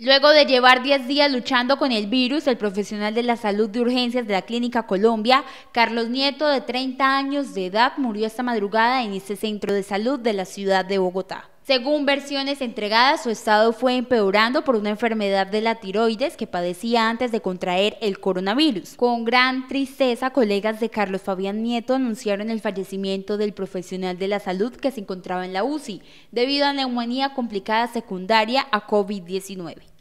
Luego de llevar 10 días luchando con el virus, el profesional de la salud de urgencias de la Clínica Colombia, Carlos Nieto, de 30 años de edad, murió esta madrugada en este centro de salud de la ciudad de Bogotá. Según versiones entregadas, su estado fue empeorando por una enfermedad de la tiroides que padecía antes de contraer el coronavirus. Con gran tristeza, colegas de Carlos Fabián Nieto anunciaron el fallecimiento del profesional de la salud que se encontraba en la UCI debido a neumonía complicada secundaria a COVID-19.